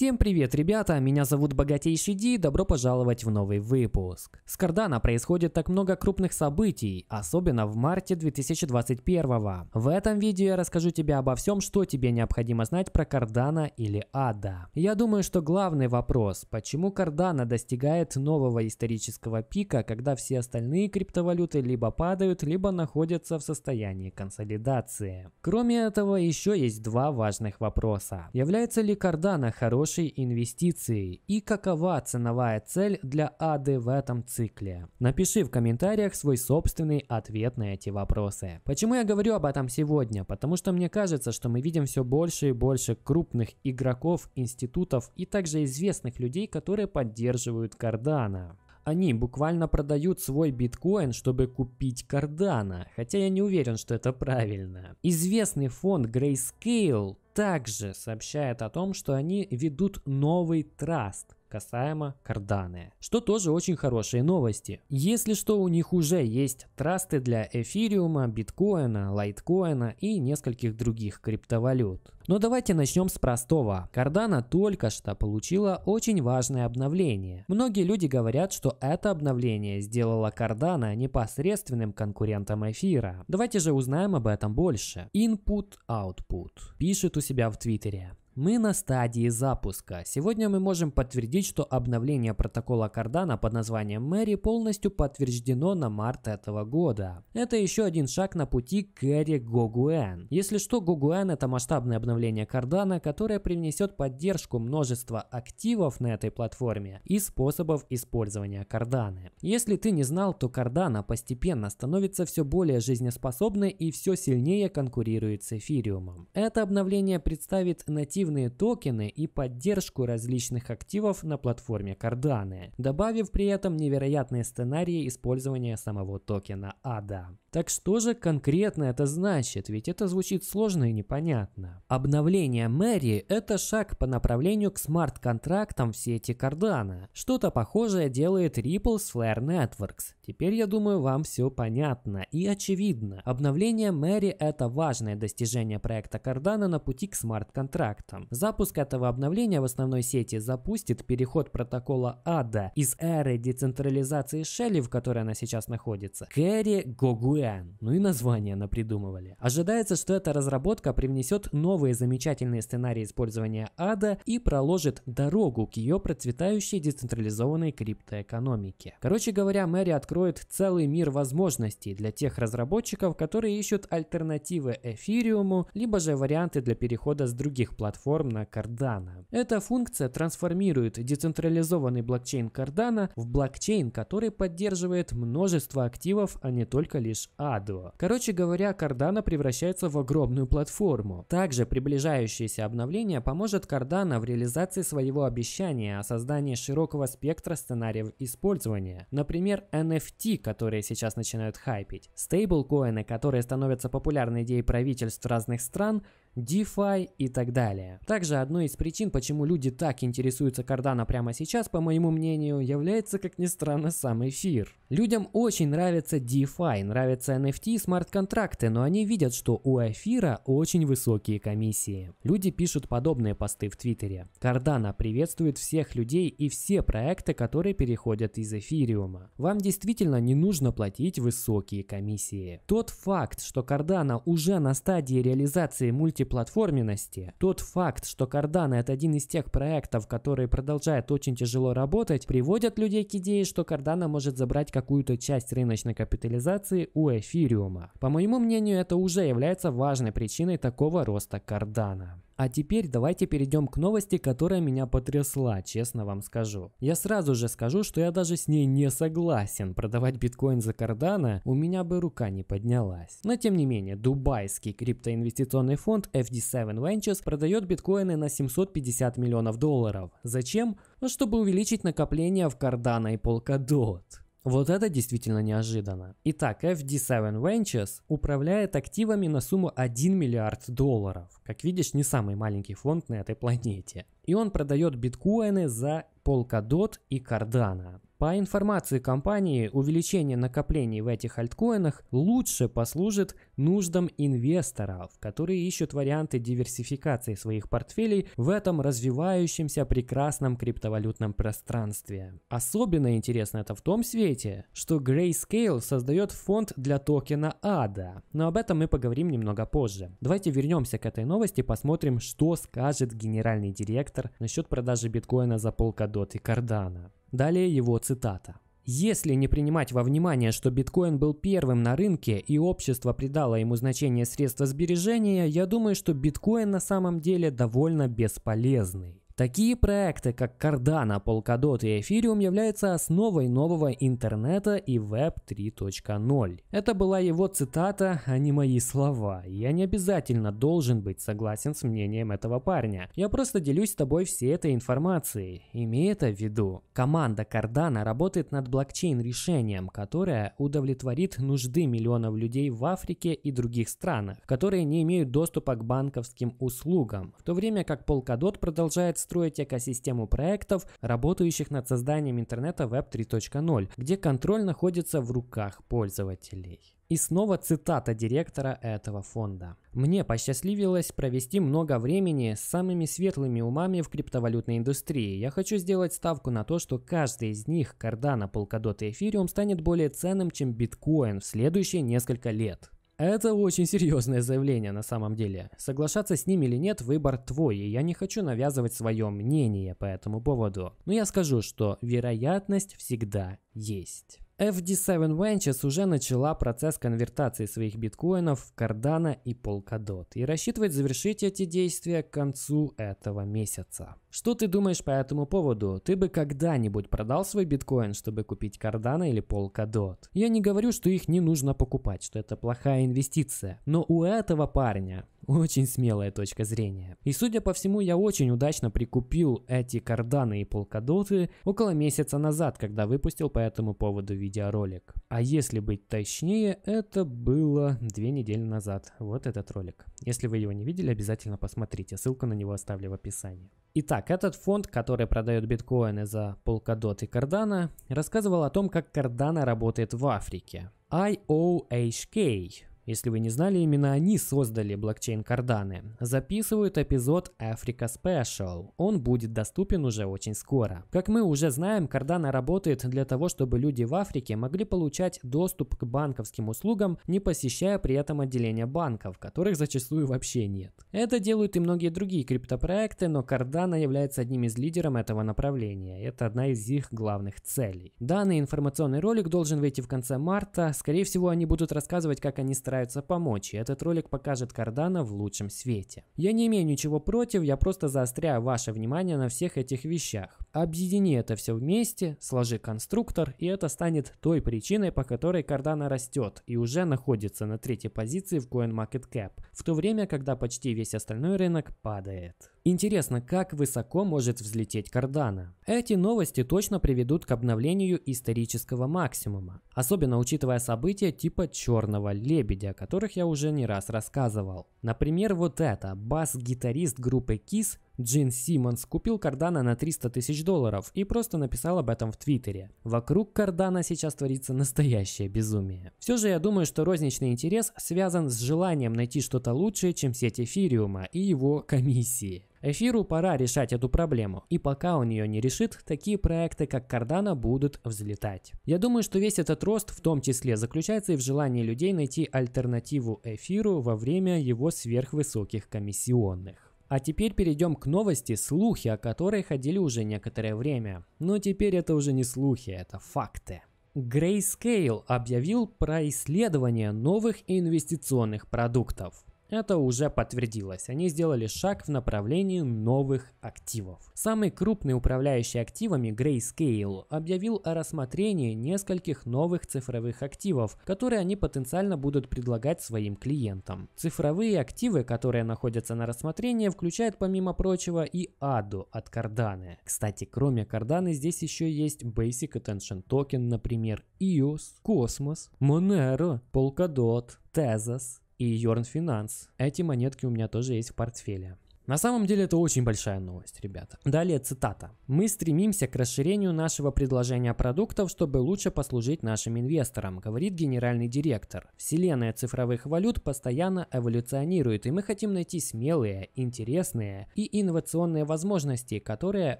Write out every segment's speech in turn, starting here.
Всем привет, ребята! Меня зовут Богатейший Ди, добро пожаловать в новый выпуск. С Кардана происходит так много крупных событий, особенно в марте 2021. В этом видео я расскажу тебе обо всем, что тебе необходимо знать про Кардана или Ада. Я думаю, что главный вопрос, почему Кардана достигает нового исторического пика, когда все остальные криптовалюты либо падают, либо находятся в состоянии консолидации. Кроме этого, еще есть два важных вопроса. Является ли Кардана хорошим вашей инвестиции и какова ценовая цель для АД в этом цикле? Напиши в комментариях свой собственный ответ на эти вопросы. Почему я говорю об этом сегодня? Потому что мне кажется, что мы видим все больше и больше крупных игроков, институтов и также известных людей, которые поддерживают Кардана они буквально продают свой биткоин, чтобы купить Кардана, хотя я не уверен, что это правильно. Известный фонд Grayscale также сообщает о том, что они ведут новый траст, касаемо Карданы, что тоже очень хорошие новости. Если что, у них уже есть трасты для эфириума, биткоина, лайткоина и нескольких других криптовалют. Но давайте начнем с простого. Кардана только что получила очень важное обновление. Многие люди говорят, что это обновление сделало Кардана непосредственным конкурентом эфира. Давайте же узнаем об этом больше. Input-output пишет у себя в Твиттере. Мы на стадии запуска. Сегодня мы можем подтвердить, что обновление протокола Кардана под названием Мэри полностью подтверждено на март этого года. Это еще один шаг на пути к эре Гогуэн. Если что, Гогуэн это масштабное обновление Кардана, которое привнесет поддержку множества активов на этой платформе и способов использования Карданы. Если ты не знал, то Кардана постепенно становится все более жизнеспособной и все сильнее конкурирует с эфириумом. Это обновление представит нативный пассивные токены и поддержку различных активов на платформе Cardano, добавив при этом невероятные сценарии использования самого токена ADA. Так что же конкретно это значит? Ведь это звучит сложно и непонятно. Обновление Мэри – это шаг по направлению к смарт-контрактам в сети Cardano. Что-то похожее делает Ripple с Flare Networks. Теперь, я думаю, вам все понятно и очевидно. Обновление Мэри – это важное достижение проекта Cardano на пути к смарт-контрактам. Telegram. Запуск этого обновления в основной сети запустит переход протокола ADA из эры децентрализации Шелли, в которой она сейчас находится, к эре Гогуэн. Ну и название она придумывали. Ожидается, что эта разработка привнесет новые замечательные сценарии использования ADA и проложит дорогу к ее процветающей децентрализованной криптоэкономике. Короче говоря, Мэри откроет целый мир возможностей для тех разработчиков, которые ищут альтернативы эфириуму, либо же варианты для перехода с других платформ платформ на Cardano. Эта функция трансформирует децентрализованный блокчейн Cardano в блокчейн, который поддерживает множество активов, а не только лишь ADO. Короче говоря, Cardano превращается в огромную платформу. Также приближающееся обновление поможет Cardano в реализации своего обещания о создании широкого спектра сценариев использования. Например, NFT, которые сейчас начинают хайпить, стейблкоины, которые становятся популярной идеей правительств разных стран, DeFi и так далее. Также одной из причин, почему люди так интересуются Кардана прямо сейчас, по моему мнению, является, как ни странно, сам эфир. Людям очень нравится DeFi, нравятся NFT и смарт-контракты, но они видят, что у эфира очень высокие комиссии. Люди пишут подобные посты в Твиттере. Кардана приветствует всех людей и все проекты, которые переходят из эфириума. Вам действительно не нужно платить высокие комиссии. Тот факт, что Кардана уже на стадии реализации мультиплатформенности, тот факт, что Кардана это один из тех проектов, которые продолжают очень тяжело работать, приводят людей к идее, что Кардана может забрать какую-то часть рыночной капитализации у эфириума. По моему мнению, это уже является важной причиной такого роста кардана. А теперь давайте перейдем к новости, которая меня потрясла, честно вам скажу. Я сразу же скажу, что я даже с ней не согласен. Продавать биткоин за кардана у меня бы рука не поднялась. Но тем не менее, дубайский криптоинвестиционный фонд FD7 Ventures продает биткоины на 750 миллионов долларов. Зачем? Ну, чтобы увеличить накопление в кардана и Polkadot. Вот это действительно неожиданно. Итак, FD7 Ventures управляет активами на сумму 1 миллиард долларов. Как видишь, не самый маленький фонд на этой планете. И он продает биткоины за Polkadot и Cardano. По информации компании, увеличение накоплений в этих альткоинах лучше послужит нуждам инвесторов, которые ищут варианты диверсификации своих портфелей в этом развивающемся прекрасном криптовалютном пространстве. Особенно интересно это в том свете, что Grayscale создает фонд для токена ADA, но об этом мы поговорим немного позже. Давайте вернемся к этой новости, посмотрим, что скажет генеральный директор насчет продажи биткоина за Polkadot и Cardano. Далее его цитата. Если не принимать во внимание, что биткоин был первым на рынке и общество придало ему значение средства сбережения, я думаю, что биткоин на самом деле довольно бесполезный. Такие проекты, как Cardano, Polkadot и Ethereum являются основой нового интернета и Web 3.0. Это была его цитата, а не мои слова. Я не обязательно должен быть согласен с мнением этого парня. Я просто делюсь с тобой всей этой информацией. Имей это в виду. Команда Cardano работает над блокчейн-решением, которое удовлетворит нужды миллионов людей в Африке и других странах, которые не имеют доступа к банковским услугам, в то время как Polkadot продолжает построить экосистему проектов, работающих над созданием интернета Web 3.0, где контроль находится в руках пользователей. И снова цитата директора этого фонда. «Мне посчастливилось провести много времени с самыми светлыми умами в криптовалютной индустрии. Я хочу сделать ставку на то, что каждый из них, Cardano, Polkadot и Ethereum, станет более ценным, чем биткоин в следующие несколько лет». Это очень серьезное заявление на самом деле. Соглашаться с ним или нет, выбор твой, и я не хочу навязывать свое мнение по этому поводу. Но я скажу, что вероятность всегда есть. FD7 Ventures уже начала процесс конвертации своих биткоинов в Cardano и Polkadot и рассчитывает завершить эти действия к концу этого месяца. Что ты думаешь по этому поводу? Ты бы когда-нибудь продал свой биткоин, чтобы купить Cardano или Polkadot? Я не говорю, что их не нужно покупать, что это плохая инвестиция, но у этого парня очень смелая точка зрения. И судя по всему, я очень удачно прикупил эти карданы и полкадоты около месяца назад, когда выпустил по этому поводу видеоролик. А если быть точнее, это было две недели назад. Вот этот ролик. Если вы его не видели, обязательно посмотрите. Ссылку на него оставлю в описании. Итак, этот фонд, который продает биткоины за полкадот и кардана, рассказывал о том, как кардана работает в Африке. IOHK если вы не знали, именно они создали блокчейн Карданы. Записывают эпизод Africa Special. Он будет доступен уже очень скоро. Как мы уже знаем, Кардана работает для того, чтобы люди в Африке могли получать доступ к банковским услугам, не посещая при этом отделения банков, которых зачастую вообще нет. Это делают и многие другие криптопроекты, но Кардана является одним из лидеров этого направления. Это одна из их главных целей. Данный информационный ролик должен выйти в конце марта. Скорее всего, они будут рассказывать, как они стараются собираются помочь, и этот ролик покажет Кардана в лучшем свете. Я не имею ничего против, я просто заостряю ваше внимание на всех этих вещах. Объедини это все вместе, сложи конструктор, и это станет той причиной, по которой Кардана растет и уже находится на третьей позиции в CoinMarketCap, в то время, когда почти весь остальной рынок падает. Интересно, как высоко может взлететь кардана. Эти новости точно приведут к обновлению исторического максимума, особенно учитывая события типа черного лебедя, о которых я уже не раз рассказывал. Например, вот это, бас-гитарист группы KISS Джин Симмонс купил Кардана на 300 тысяч долларов и просто написал об этом в Твиттере. Вокруг Кардана сейчас творится настоящее безумие. Все же я думаю, что розничный интерес связан с желанием найти что-то лучшее, чем сеть эфириума и его комиссии. Эфиру пора решать эту проблему, и пока он ее не решит, такие проекты, как Кардана, будут взлетать. Я думаю, что весь этот рост в том числе заключается и в желании людей найти альтернативу эфиру во время его сверхвысоких комиссионных. А теперь перейдем к новости, слухи о которой ходили уже некоторое время. Но теперь это уже не слухи, это факты. Grayscale объявил про исследование новых инвестиционных продуктов. Это уже подтвердилось. Они сделали шаг в направлении новых активов. Самый крупный управляющий активами Grayscale объявил о рассмотрении нескольких новых цифровых активов, которые они потенциально будут предлагать своим клиентам. Цифровые активы, которые находятся на рассмотрении, включают помимо прочего и ADO от Cardano. Кстати, кроме Cardano здесь еще есть Basic Attention Token, например, EOS, Cosmos, Monero, Polkadot, Tezos, и Йорн Финанс. Эти монетки у меня тоже есть в портфеле. На самом деле это очень большая новость, ребята. Далее цитата. «Мы стремимся к расширению нашего предложения продуктов, чтобы лучше послужить нашим инвесторам», говорит генеральный директор. Вселенная цифровых валют постоянно эволюционирует, и мы хотим найти смелые, интересные и инновационные возможности, которые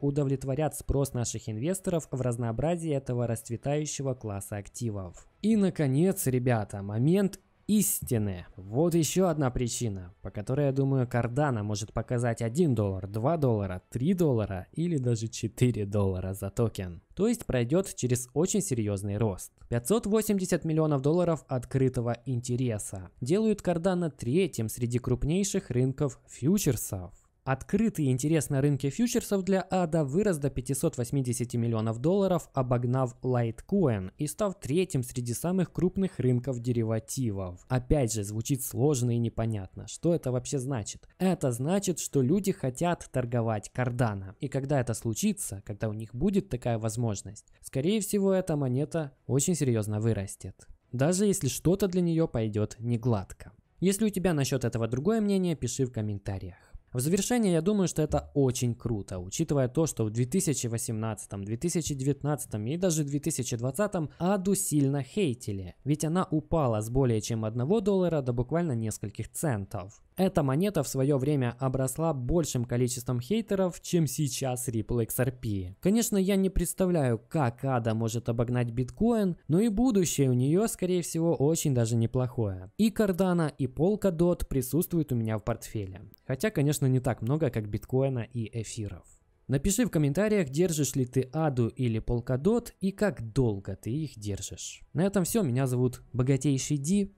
удовлетворят спрос наших инвесторов в разнообразии этого расцветающего класса активов. И, наконец, ребята, момент истины. Вот еще одна причина, по которой, я думаю, Кардана может показать 1 доллар, 2 доллара, 3 доллара или даже 4 доллара за токен. То есть пройдет через очень серьезный рост. 580 миллионов долларов открытого интереса делают Кардана третьим среди крупнейших рынков фьючерсов. Открытый интерес на рынке фьючерсов для ADA вырос до 580 миллионов долларов, обогнав Litecoin и став третьим среди самых крупных рынков деривативов. Опять же, звучит сложно и непонятно. Что это вообще значит? Это значит, что люди хотят торговать Cardano. И когда это случится, когда у них будет такая возможность, скорее всего, эта монета очень серьезно вырастет. Даже если что-то для нее пойдет негладко. Если у тебя насчет этого другое мнение, пиши в комментариях. В завершение, я думаю, что это очень круто, учитывая то, что в 2018, 2019 и даже 2020 Аду сильно хейтили, ведь она упала с более чем 1 доллара до буквально нескольких центов. Эта монета в свое время обросла большим количеством хейтеров, чем сейчас Ripple XRP. Конечно, я не представляю, как ADA может обогнать биткоин, но и будущее у нее, скорее всего, очень даже неплохое. И Cardano, и Polkadot присутствуют у меня в портфеле. Хотя, конечно, не так много, как биткоина и эфиров. Напиши в комментариях, держишь ли ты Аду или Полкадот и как долго ты их держишь. На этом все. Меня зовут Богатейший Ди.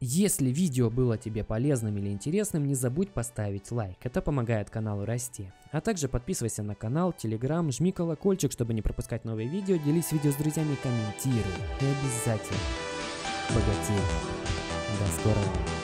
Если видео было тебе полезным или интересным, не забудь поставить лайк, это помогает каналу расти. А также подписывайся на канал, телеграм, жми колокольчик, чтобы не пропускать новые видео, делись видео с друзьями, комментируй и обязательно богатей. До скорого!